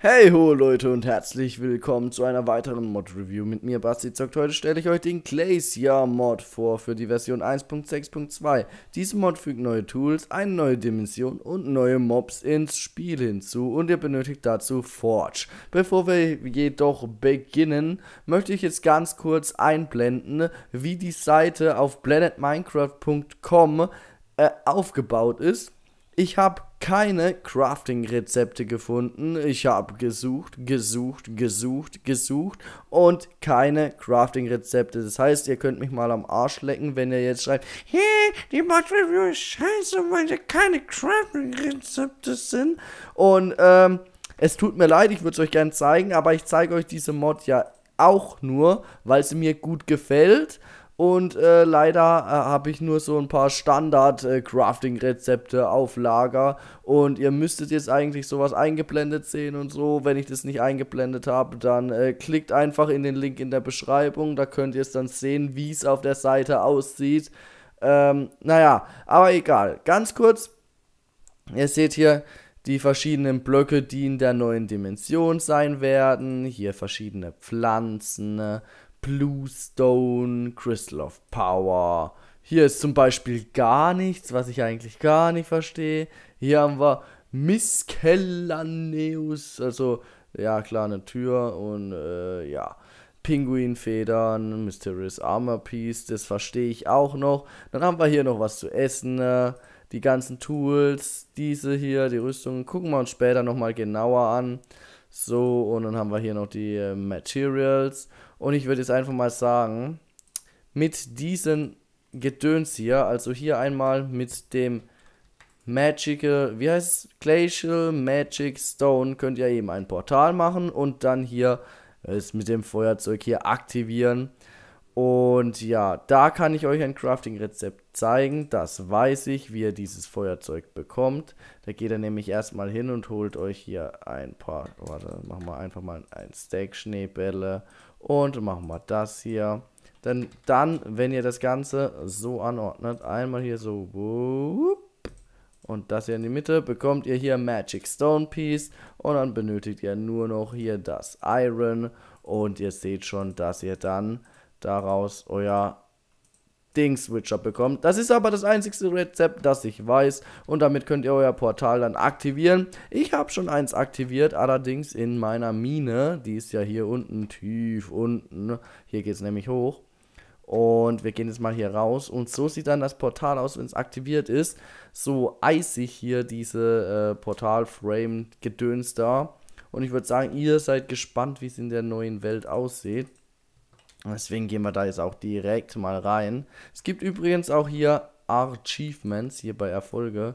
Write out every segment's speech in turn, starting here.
Hey ho Leute und herzlich willkommen zu einer weiteren Mod-Review mit mir, Basti Zockt. Heute stelle ich euch den Glacier Mod vor für die Version 1.6.2. Diese Mod fügt neue Tools, eine neue Dimension und neue Mobs ins Spiel hinzu und ihr benötigt dazu Forge. Bevor wir jedoch beginnen, möchte ich jetzt ganz kurz einblenden, wie die Seite auf planetminecraft.com äh, aufgebaut ist ich habe keine Crafting-Rezepte gefunden. Ich habe gesucht, gesucht, gesucht, gesucht und keine Crafting-Rezepte. Das heißt, ihr könnt mich mal am Arsch lecken, wenn ihr jetzt schreibt, hey, die Mod-Review ist scheiße, weil da keine Crafting-Rezepte sind. Und ähm, es tut mir leid, ich würde es euch gerne zeigen, aber ich zeige euch diese Mod ja auch nur, weil sie mir gut gefällt und äh, leider äh, habe ich nur so ein paar Standard-Crafting-Rezepte äh, auf Lager. Und ihr müsstet jetzt eigentlich sowas eingeblendet sehen und so. Wenn ich das nicht eingeblendet habe, dann äh, klickt einfach in den Link in der Beschreibung. Da könnt ihr es dann sehen, wie es auf der Seite aussieht. Ähm, naja, aber egal. Ganz kurz. Ihr seht hier die verschiedenen Blöcke, die in der neuen Dimension sein werden. Hier verschiedene Pflanzen Blue Stone, Crystal of Power. Hier ist zum Beispiel gar nichts, was ich eigentlich gar nicht verstehe. Hier haben wir Miscellaneus, also ja klar eine Tür und äh, ja. Pinguinfedern, Mysterious Armor Piece, das verstehe ich auch noch. Dann haben wir hier noch was zu essen, ne? die ganzen Tools, diese hier, die Rüstungen, gucken wir uns später nochmal genauer an. So, und dann haben wir hier noch die äh, Materials und ich würde jetzt einfach mal sagen, mit diesem Gedöns hier, also hier einmal mit dem Magical, äh, wie heißt es? Glacial Magic Stone, könnt ihr eben ein Portal machen und dann hier es mit dem Feuerzeug hier aktivieren. Und ja, da kann ich euch ein Crafting-Rezept zeigen. Das weiß ich, wie ihr dieses Feuerzeug bekommt. Da geht ihr nämlich erstmal hin und holt euch hier ein paar. Warte, machen wir einfach mal ein Stack Schneebälle. Und machen wir das hier. Denn dann, wenn ihr das Ganze so anordnet, einmal hier so. und das hier in die Mitte bekommt ihr hier Magic Stone Piece und dann benötigt ihr nur noch hier das Iron und ihr seht schon, dass ihr dann daraus euer Ding-Switcher bekommt. Das ist aber das einzigste Rezept, das ich weiß und damit könnt ihr euer Portal dann aktivieren. Ich habe schon eins aktiviert, allerdings in meiner Mine, die ist ja hier unten, tief unten, hier geht es nämlich hoch. Und wir gehen jetzt mal hier raus. Und so sieht dann das Portal aus, wenn es aktiviert ist. So eisig hier diese äh, Portal-Frame-Gedöns da. Und ich würde sagen, ihr seid gespannt, wie es in der neuen Welt aussieht deswegen gehen wir da jetzt auch direkt mal rein. Es gibt übrigens auch hier Achievements, hier bei Erfolge.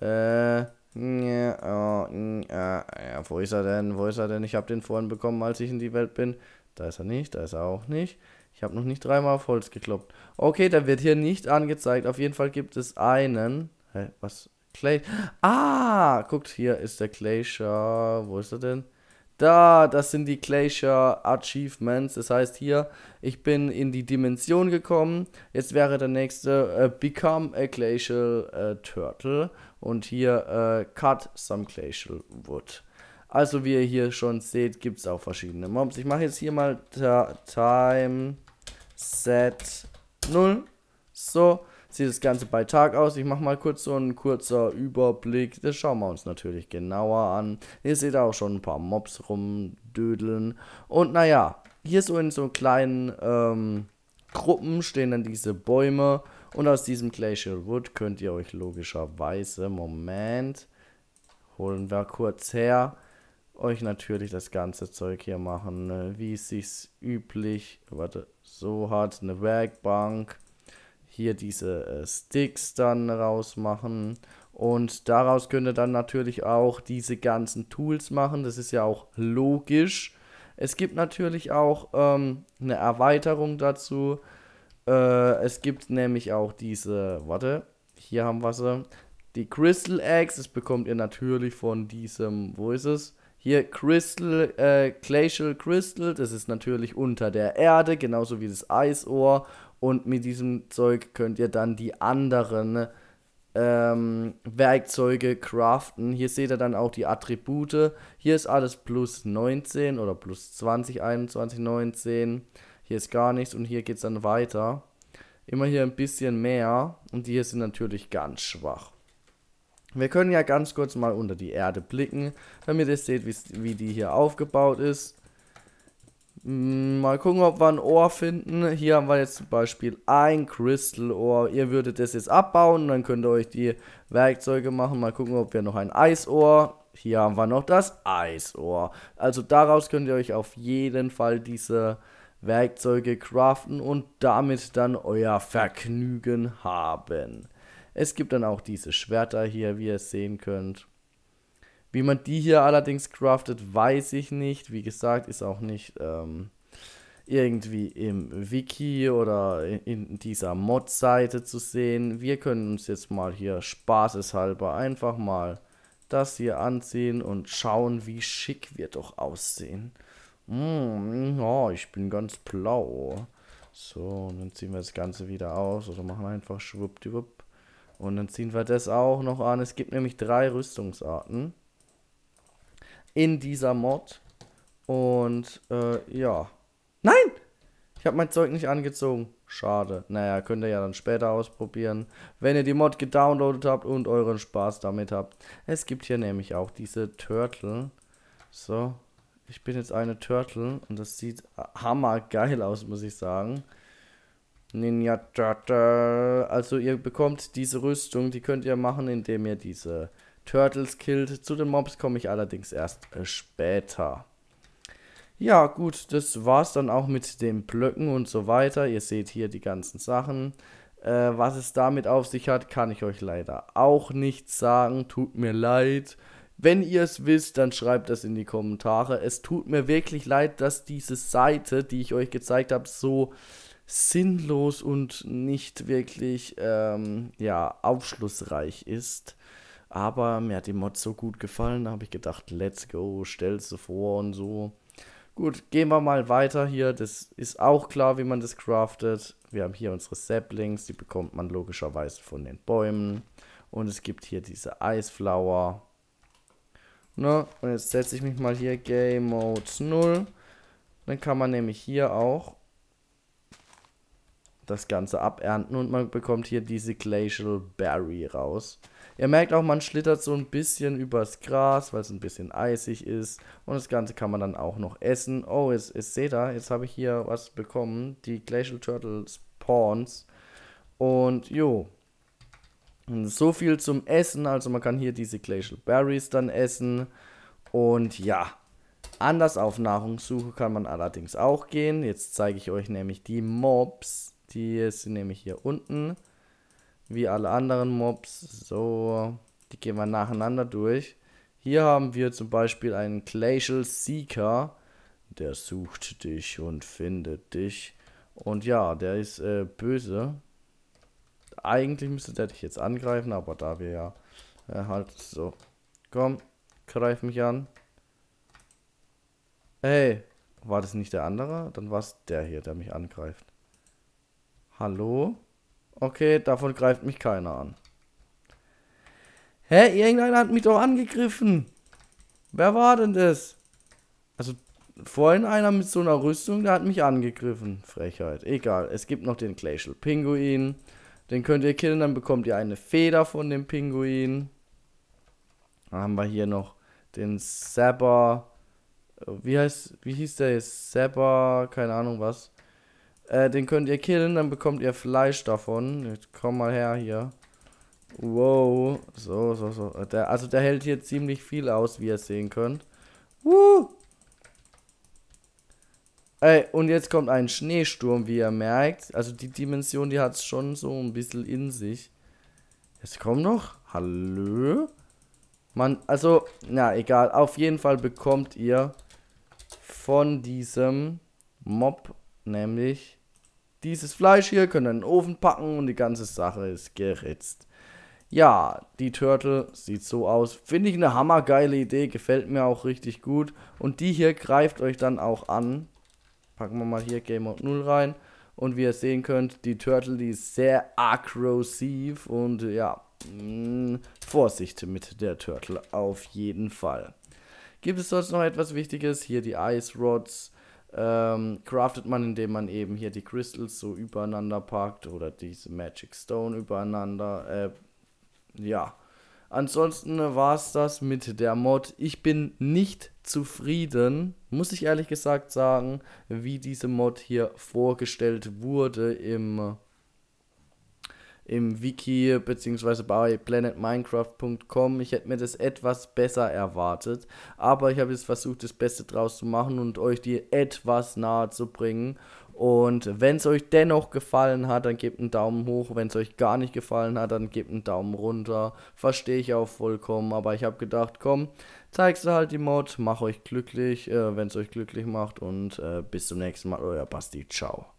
Äh, ja, oh, ja, wo ist er denn? Wo ist er denn? Ich habe den vorhin bekommen, als ich in die Welt bin. Da ist er nicht, da ist er auch nicht. Ich habe noch nicht dreimal auf Holz gekloppt. Okay, der wird hier nicht angezeigt. Auf jeden Fall gibt es einen. Hä, was? Clay. Ah, guckt, hier ist der Clay Glacier. Wo ist er denn? Da, das sind die Glacier Achievements. Das heißt hier, ich bin in die Dimension gekommen. Jetzt wäre der nächste äh, Become a Glacial äh, Turtle. Und hier äh, Cut some Glacial Wood. Also wie ihr hier schon seht, gibt es auch verschiedene Mobs. Ich mache jetzt hier mal Time Set 0. So sieht das Ganze bei Tag aus. Ich mache mal kurz so einen kurzer Überblick. Das schauen wir uns natürlich genauer an. Ihr seht auch schon ein paar Mobs rumdödeln. Und naja, hier so in so kleinen ähm, Gruppen stehen dann diese Bäume. Und aus diesem Glacial Wood könnt ihr euch logischerweise, Moment, holen wir kurz her, euch natürlich das ganze Zeug hier machen, ne? wie es sich üblich, warte, so hat, eine Werkbank, hier diese äh, Sticks dann rausmachen. Und daraus könnt ihr dann natürlich auch diese ganzen Tools machen. Das ist ja auch logisch. Es gibt natürlich auch ähm, eine Erweiterung dazu. Äh, es gibt nämlich auch diese, warte, hier haben wir sie. Äh, die Crystal Eggs, das bekommt ihr natürlich von diesem, wo ist es? Hier Crystal, äh, Glacial Crystal, das ist natürlich unter der Erde, genauso wie das Eisohr und mit diesem Zeug könnt ihr dann die anderen ähm, Werkzeuge craften. Hier seht ihr dann auch die Attribute. Hier ist alles plus 19 oder plus 20, 21, 19. Hier ist gar nichts und hier geht es dann weiter. Immer hier ein bisschen mehr und die hier sind natürlich ganz schwach. Wir können ja ganz kurz mal unter die Erde blicken, damit ihr seht, wie die hier aufgebaut ist. Hm, mal gucken, ob wir ein Ohr finden. Hier haben wir jetzt zum Beispiel ein Crystal Ohr. Ihr würdet das jetzt abbauen, dann könnt ihr euch die Werkzeuge machen. Mal gucken, ob wir noch ein Eisohr. Hier haben wir noch das Eisohr. Also daraus könnt ihr euch auf jeden Fall diese Werkzeuge craften und damit dann euer Vergnügen haben. Es gibt dann auch diese Schwerter hier, wie ihr sehen könnt. Wie man die hier allerdings craftet, weiß ich nicht. Wie gesagt, ist auch nicht ähm, irgendwie im Wiki oder in, dieser Mod-Seite zu sehen. Wir können uns jetzt mal hier spaßeshalber einfach mal das hier anziehen und schauen, wie schick wir doch aussehen. Mm, oh, ich bin ganz blau. So, und dann ziehen wir das Ganze wieder aus oder also machen einfach schwuppdiwupp. Und dann ziehen wir das auch noch an. Es gibt nämlich drei Rüstungsarten in dieser Mod. Und äh, ja. Nein! Ich habe mein Zeug nicht angezogen. Schade. Naja, könnt ihr ja dann später ausprobieren, wenn ihr die Mod gedownloadet habt und euren Spaß damit habt. Es gibt hier nämlich auch diese Turtle. So, ich bin jetzt eine Turtle und das sieht hammergeil aus, muss ich sagen. Ninja Turtle. Also ihr bekommt diese Rüstung, die könnt ihr machen, indem ihr diese Turtles killt. Zu den Mobs komme ich allerdings erst äh, später. Ja gut, das war's dann auch mit den Blöcken und so weiter. Ihr seht hier die ganzen Sachen. Äh, was es damit auf sich hat, kann ich euch leider auch nicht sagen. Tut mir leid. Wenn ihr es wisst, dann schreibt das in die Kommentare. Es tut mir wirklich leid, dass diese Seite, die ich euch gezeigt habe, so sinnlos und nicht wirklich ähm, ja, aufschlussreich ist. Aber mir hat die Mod so gut gefallen, habe ich gedacht, let's go, stell's dir vor und so. Gut, gehen wir mal weiter hier. Das ist auch klar, wie man das craftet. Wir haben hier unsere Saplings, die bekommt man logischerweise von den Bäumen. Und es gibt hier diese Eisflower. Ne? Und jetzt setze ich mich mal hier Game Mode 0. Dann kann man nämlich hier auch das Ganze abernten und man bekommt hier diese Glacial Berry raus. Ihr merkt auch, man schlittert so ein bisschen übers Gras, weil es ein bisschen eisig ist. Und das Ganze kann man dann auch noch essen. Oh, jetzt, jetzt seht ihr, jetzt habe ich hier was bekommen. Die Glacial Turtle Spawns. Und jo. So viel zum Essen. Also man kann hier diese Glacial Berries dann essen. Und ja, anders auf Nahrungssuche kann man allerdings auch gehen. Jetzt zeige ich euch nämlich die Mobs. Die sind nämlich hier unten. Wie alle anderen Mobs. So, die gehen wir nacheinander durch. Hier haben wir zum Beispiel einen Glacial Seeker. Der sucht dich und findet dich. Und ja, der ist äh, böse. Eigentlich müsste der dich jetzt angreifen, aber da wir ja äh, halt so. Komm, greif mich an. Hey, war das nicht der andere? Dann war es der hier, der mich angreift. Hallo? Okay, davon greift mich keiner an. Hä? Irgendeiner hat mich doch angegriffen. Wer war denn das? Also, vorhin einer mit so einer Rüstung, der hat mich angegriffen. Frechheit. Egal, es gibt noch den Glacial Pinguin. Den könnt ihr killen, dann bekommt ihr eine Feder von dem Pinguin. Dann haben wir hier noch den Sabber. Wie heißt, wie hieß der jetzt? Sabber, keine Ahnung was. Äh, den könnt ihr killen, dann bekommt ihr Fleisch davon. Jetzt komm mal her hier. Wow. So, so, so. Der, also der hält hier ziemlich viel aus, wie ihr sehen könnt. Woo! Ey, und jetzt kommt ein Schneesturm, wie ihr merkt. Also die Dimension, die hat es schon so ein bisschen in sich. Jetzt kommt noch. Hallo? Man, also, na egal. Auf jeden Fall bekommt ihr von diesem Mob nämlich dieses Fleisch hier können in den Ofen packen und die ganze Sache ist geritzt. Ja, die Turtle sieht so aus. Finde ich eine hammergeile Idee, gefällt mir auch richtig gut. Und die hier greift euch dann auch an. Packen wir mal hier Game Mode 0 rein. Und wie ihr sehen könnt, die Turtle, die ist sehr aggressiv und ja, mh, mm, Vorsicht mit der Turtle auf jeden Fall. Gibt es sonst noch etwas Wichtiges? Hier die Ice Rods ähm, craftet man, indem man eben hier die Crystals so übereinander packt oder diese Magic Stone übereinander. Äh, ja. Ansonsten war es das mit der Mod. Ich bin nicht zufrieden, muss ich ehrlich gesagt sagen, wie diese Mod hier vorgestellt wurde im im Wiki bzw. bei planetminecraft.com. Ich hätte mir das etwas besser erwartet, aber ich habe jetzt versucht, das Beste draus zu machen und euch die etwas nahe zu bringen. Und wenn es euch dennoch gefallen hat, dann gebt einen Daumen hoch. Wenn es euch gar nicht gefallen hat, dann gebt einen Daumen runter. Verstehe ich auch vollkommen. Aber ich habe gedacht, komm, zeigst du halt die Mod, mach euch glücklich, äh, wenn es euch glücklich macht. Und äh, bis zum nächsten Mal, euer Basti. Ciao.